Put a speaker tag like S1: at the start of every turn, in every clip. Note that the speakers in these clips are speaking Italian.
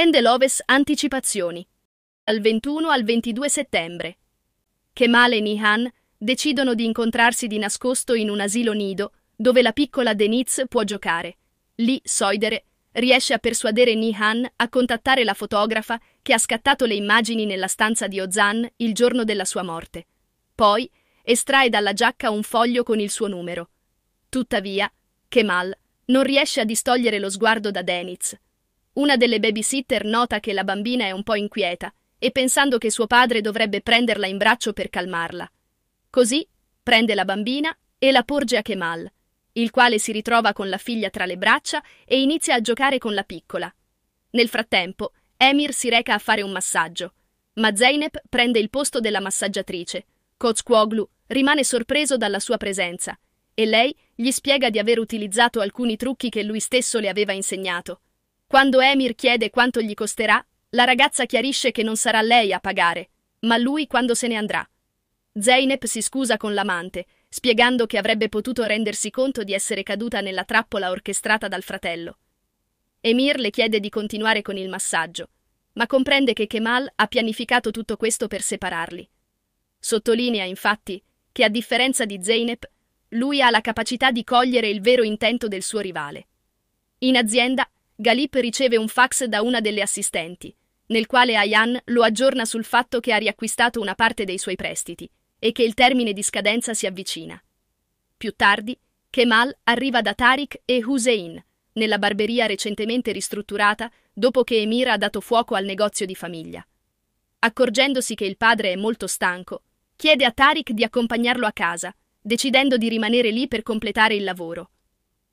S1: Endeloves anticipazioni. Al 21 al 22 settembre. Kemal e Nihan decidono di incontrarsi di nascosto in un asilo nido dove la piccola Deniz può giocare. Lì Soidere riesce a persuadere Nihan a contattare la fotografa che ha scattato le immagini nella stanza di Ozan il giorno della sua morte. Poi estrae dalla giacca un foglio con il suo numero. Tuttavia, Kemal non riesce a distogliere lo sguardo da Deniz, una delle babysitter nota che la bambina è un po' inquieta e pensando che suo padre dovrebbe prenderla in braccio per calmarla. Così prende la bambina e la porge a Kemal, il quale si ritrova con la figlia tra le braccia e inizia a giocare con la piccola. Nel frattempo, Emir si reca a fare un massaggio, ma Zeynep prende il posto della massaggiatrice. Coach Quoglu rimane sorpreso dalla sua presenza e lei gli spiega di aver utilizzato alcuni trucchi che lui stesso le aveva insegnato. Quando Emir chiede quanto gli costerà, la ragazza chiarisce che non sarà lei a pagare, ma lui quando se ne andrà. Zeynep si scusa con l'amante, spiegando che avrebbe potuto rendersi conto di essere caduta nella trappola orchestrata dal fratello. Emir le chiede di continuare con il massaggio, ma comprende che Kemal ha pianificato tutto questo per separarli. Sottolinea infatti che a differenza di Zeynep, lui ha la capacità di cogliere il vero intento del suo rivale. In azienda Galip riceve un fax da una delle assistenti, nel quale Ayan lo aggiorna sul fatto che ha riacquistato una parte dei suoi prestiti e che il termine di scadenza si avvicina. Più tardi, Kemal arriva da Tariq e Hussein, nella barberia recentemente ristrutturata dopo che Emir ha dato fuoco al negozio di famiglia. Accorgendosi che il padre è molto stanco, chiede a Tariq di accompagnarlo a casa, decidendo di rimanere lì per completare il lavoro.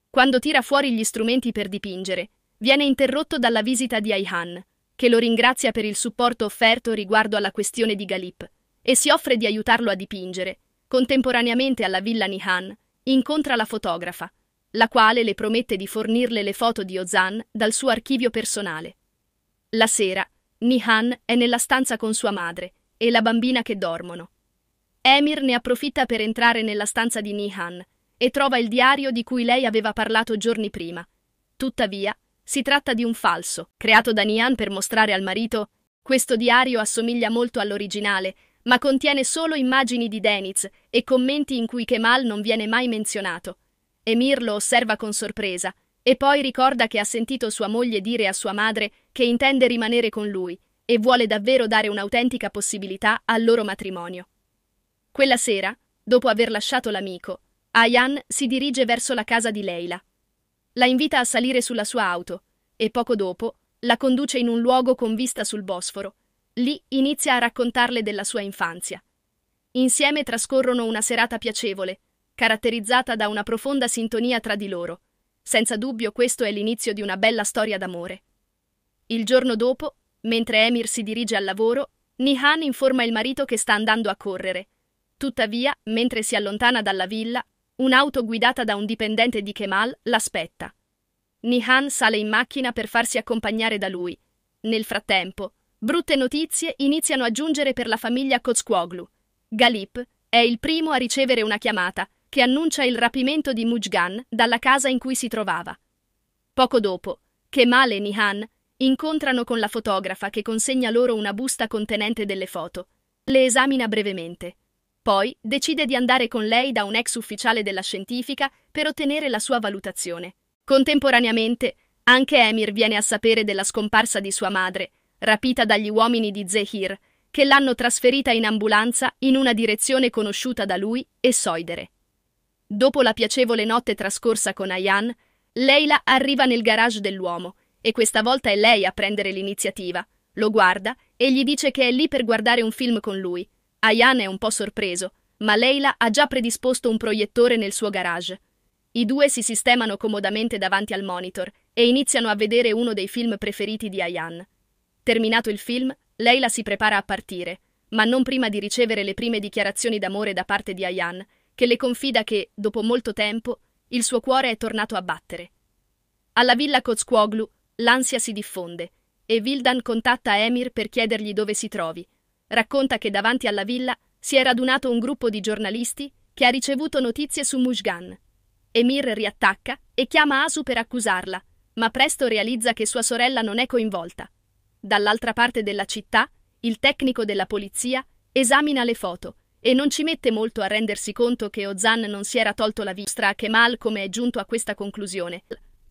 S1: Quando tira fuori gli strumenti per dipingere, viene interrotto dalla visita di Ayhan, che lo ringrazia per il supporto offerto riguardo alla questione di Galip e si offre di aiutarlo a dipingere. Contemporaneamente alla villa Nihan incontra la fotografa, la quale le promette di fornirle le foto di Ozan dal suo archivio personale. La sera, Nihan è nella stanza con sua madre e la bambina che dormono. Emir ne approfitta per entrare nella stanza di Nihan e trova il diario di cui lei aveva parlato giorni prima. Tuttavia, si tratta di un falso, creato da Nian per mostrare al marito questo diario assomiglia molto all'originale, ma contiene solo immagini di Deniz e commenti in cui Kemal non viene mai menzionato. Emir lo osserva con sorpresa e poi ricorda che ha sentito sua moglie dire a sua madre che intende rimanere con lui e vuole davvero dare un'autentica possibilità al loro matrimonio. Quella sera, dopo aver lasciato l'amico, Ayan si dirige verso la casa di Leila. La invita a salire sulla sua auto e poco dopo la conduce in un luogo con vista sul Bosforo. Lì inizia a raccontarle della sua infanzia. Insieme trascorrono una serata piacevole, caratterizzata da una profonda sintonia tra di loro. Senza dubbio questo è l'inizio di una bella storia d'amore. Il giorno dopo, mentre Emir si dirige al lavoro, Nihan informa il marito che sta andando a correre. Tuttavia, mentre si allontana dalla villa, Un'auto guidata da un dipendente di Kemal l'aspetta. Nihan sale in macchina per farsi accompagnare da lui. Nel frattempo, brutte notizie iniziano a giungere per la famiglia Kozquoglu. Galip è il primo a ricevere una chiamata che annuncia il rapimento di Mujgan dalla casa in cui si trovava. Poco dopo, Kemal e Nihan incontrano con la fotografa che consegna loro una busta contenente delle foto. Le esamina brevemente. Poi decide di andare con lei da un ex ufficiale della scientifica per ottenere la sua valutazione. Contemporaneamente, anche Emir viene a sapere della scomparsa di sua madre, rapita dagli uomini di Zehir, che l'hanno trasferita in ambulanza in una direzione conosciuta da lui e Soidere. Dopo la piacevole notte trascorsa con Ayan, Leila arriva nel garage dell'uomo e questa volta è lei a prendere l'iniziativa. Lo guarda e gli dice che è lì per guardare un film con lui Ayan è un po' sorpreso, ma Leila ha già predisposto un proiettore nel suo garage. I due si sistemano comodamente davanti al monitor e iniziano a vedere uno dei film preferiti di Ayan. Terminato il film, Leila si prepara a partire, ma non prima di ricevere le prime dichiarazioni d'amore da parte di Ayan, che le confida che, dopo molto tempo, il suo cuore è tornato a battere. Alla villa Kozkuoglu l'ansia si diffonde e Vildan contatta Emir per chiedergli dove si trovi Racconta che davanti alla villa si è radunato un gruppo di giornalisti che ha ricevuto notizie su Mushgan. Emir riattacca e chiama Asu per accusarla, ma presto realizza che sua sorella non è coinvolta. Dall'altra parte della città, il tecnico della polizia esamina le foto e non ci mette molto a rendersi conto che Ozan non si era tolto la vista a Kemal come è giunto a questa conclusione.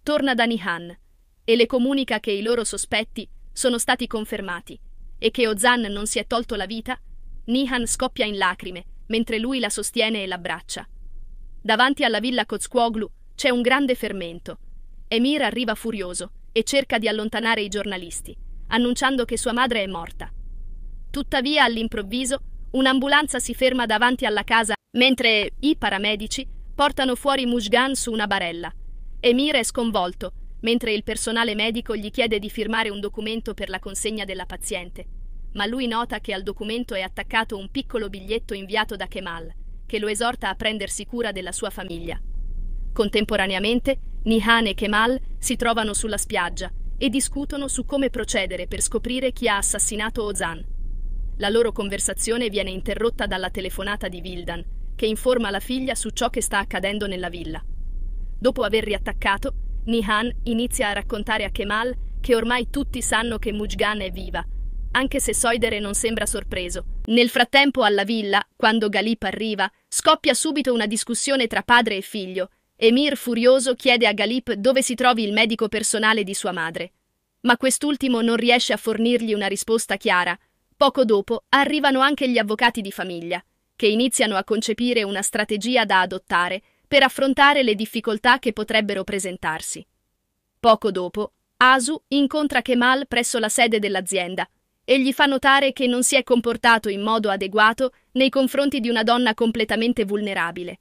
S1: Torna da Nihan e le comunica che i loro sospetti sono stati confermati e che Ozan non si è tolto la vita, Nihan scoppia in lacrime mentre lui la sostiene e l'abbraccia. Davanti alla villa Cozquoglu c'è un grande fermento. Emir arriva furioso e cerca di allontanare i giornalisti, annunciando che sua madre è morta. Tuttavia, all'improvviso, un'ambulanza si ferma davanti alla casa mentre i paramedici portano fuori Mushgan su una barella. Emir è sconvolto mentre il personale medico gli chiede di firmare un documento per la consegna della paziente, ma lui nota che al documento è attaccato un piccolo biglietto inviato da Kemal, che lo esorta a prendersi cura della sua famiglia. Contemporaneamente, Nihan e Kemal si trovano sulla spiaggia e discutono su come procedere per scoprire chi ha assassinato Ozan. La loro conversazione viene interrotta dalla telefonata di Vildan, che informa la figlia su ciò che sta accadendo nella villa. Dopo aver riattaccato, Nihan inizia a raccontare a Kemal che ormai tutti sanno che Mujgan è viva, anche se Soidere non sembra sorpreso. Nel frattempo alla villa, quando Galip arriva, scoppia subito una discussione tra padre e figlio. Emir, furioso, chiede a Galip dove si trovi il medico personale di sua madre. Ma quest'ultimo non riesce a fornirgli una risposta chiara. Poco dopo arrivano anche gli avvocati di famiglia, che iniziano a concepire una strategia da adottare per affrontare le difficoltà che potrebbero presentarsi. Poco dopo, Asu incontra Kemal presso la sede dell'azienda e gli fa notare che non si è comportato in modo adeguato nei confronti di una donna completamente vulnerabile.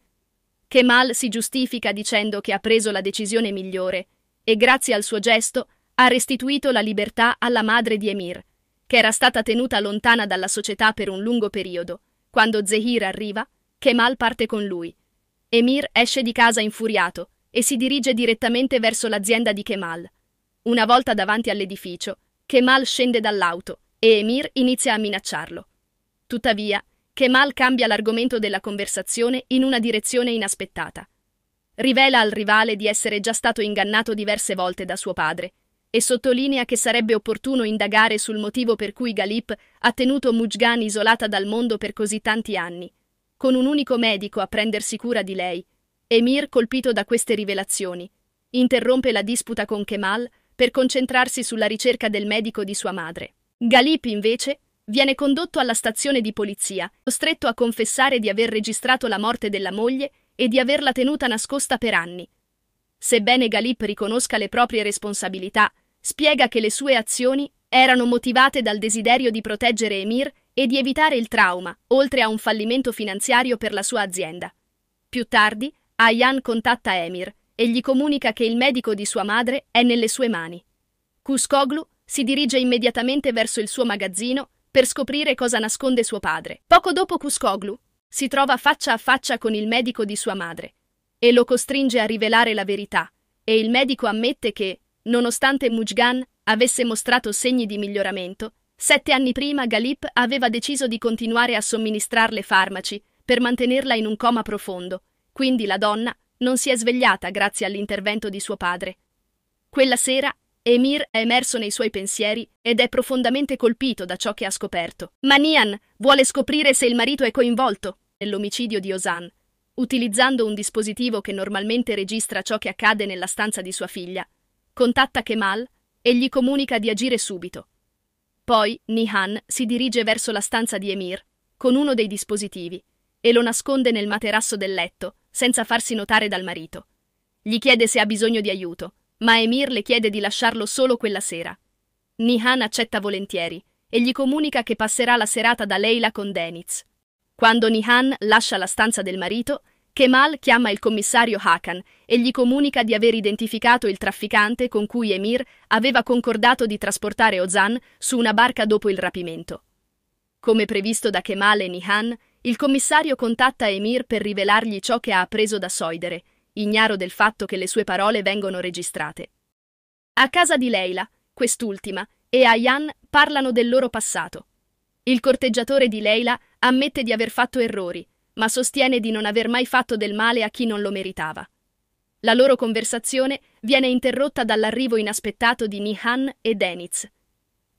S1: Kemal si giustifica dicendo che ha preso la decisione migliore e grazie al suo gesto ha restituito la libertà alla madre di Emir, che era stata tenuta lontana dalla società per un lungo periodo. Quando Zehir arriva, Kemal parte con lui Emir esce di casa infuriato e si dirige direttamente verso l'azienda di Kemal. Una volta davanti all'edificio, Kemal scende dall'auto e Emir inizia a minacciarlo. Tuttavia, Kemal cambia l'argomento della conversazione in una direzione inaspettata. Rivela al rivale di essere già stato ingannato diverse volte da suo padre e sottolinea che sarebbe opportuno indagare sul motivo per cui Galip ha tenuto Mujgan isolata dal mondo per così tanti anni con un unico medico a prendersi cura di lei. Emir, colpito da queste rivelazioni, interrompe la disputa con Kemal per concentrarsi sulla ricerca del medico di sua madre. Galip, invece, viene condotto alla stazione di polizia, costretto a confessare di aver registrato la morte della moglie e di averla tenuta nascosta per anni. Sebbene Galip riconosca le proprie responsabilità, spiega che le sue azioni erano motivate dal desiderio di proteggere Emir e di evitare il trauma, oltre a un fallimento finanziario per la sua azienda. Più tardi, Ayan contatta Emir e gli comunica che il medico di sua madre è nelle sue mani. Kuskoglu si dirige immediatamente verso il suo magazzino per scoprire cosa nasconde suo padre. Poco dopo Kuskoglu si trova faccia a faccia con il medico di sua madre e lo costringe a rivelare la verità e il medico ammette che, nonostante Mujgan avesse mostrato segni di miglioramento, Sette anni prima Galip aveva deciso di continuare a somministrarle farmaci per mantenerla in un coma profondo, quindi la donna non si è svegliata grazie all'intervento di suo padre. Quella sera Emir è emerso nei suoi pensieri ed è profondamente colpito da ciò che ha scoperto. Ma Nian vuole scoprire se il marito è coinvolto nell'omicidio di Osan, utilizzando un dispositivo che normalmente registra ciò che accade nella stanza di sua figlia. Contatta Kemal e gli comunica di agire subito. Poi Nihan si dirige verso la stanza di Emir con uno dei dispositivi e lo nasconde nel materasso del letto senza farsi notare dal marito. Gli chiede se ha bisogno di aiuto, ma Emir le chiede di lasciarlo solo quella sera. Nihan accetta volentieri e gli comunica che passerà la serata da Leila con Deniz. Quando Nihan lascia la stanza del marito, Kemal chiama il commissario Hakan e gli comunica di aver identificato il trafficante con cui Emir aveva concordato di trasportare Ozan su una barca dopo il rapimento. Come previsto da Kemal e Nihan, il commissario contatta Emir per rivelargli ciò che ha appreso da Soidere, ignaro del fatto che le sue parole vengono registrate. A casa di Leila, quest'ultima, e Ayan parlano del loro passato. Il corteggiatore di Leila ammette di aver fatto errori ma sostiene di non aver mai fatto del male a chi non lo meritava. La loro conversazione viene interrotta dall'arrivo inaspettato di Nihan e Deniz.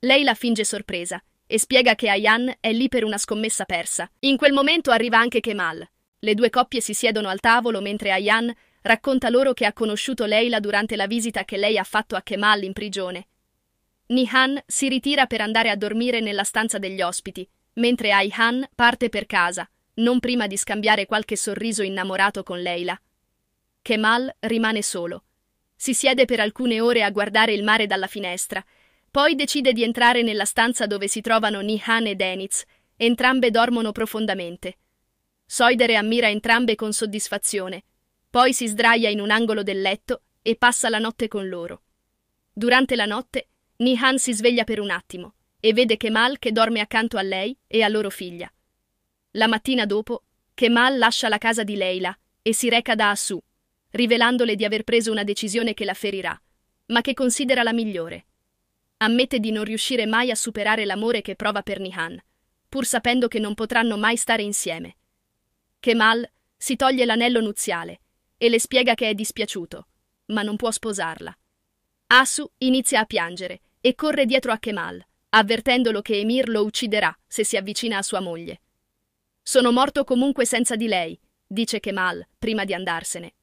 S1: Lei la finge sorpresa e spiega che Ayan è lì per una scommessa persa. In quel momento arriva anche Kemal. Le due coppie si siedono al tavolo mentre Ayan racconta loro che ha conosciuto Leila durante la visita che lei ha fatto a Kemal in prigione. Nihan si ritira per andare a dormire nella stanza degli ospiti, mentre Aihan parte per casa, non prima di scambiare qualche sorriso innamorato con Leila. Kemal rimane solo. Si siede per alcune ore a guardare il mare dalla finestra, poi decide di entrare nella stanza dove si trovano Nihan e Deniz. Entrambe dormono profondamente. Soidere ammira entrambe con soddisfazione, poi si sdraia in un angolo del letto e passa la notte con loro. Durante la notte, Nihan si sveglia per un attimo e vede Kemal che dorme accanto a lei e a loro figlia. La mattina dopo, Kemal lascia la casa di Leila e si reca da Assu, rivelandole di aver preso una decisione che la ferirà, ma che considera la migliore. Ammette di non riuscire mai a superare l'amore che prova per Nihan, pur sapendo che non potranno mai stare insieme. Kemal si toglie l'anello nuziale e le spiega che è dispiaciuto, ma non può sposarla. Asu inizia a piangere e corre dietro a Kemal, avvertendolo che Emir lo ucciderà se si avvicina a sua moglie. Sono morto comunque senza di lei, dice Kemal prima di andarsene.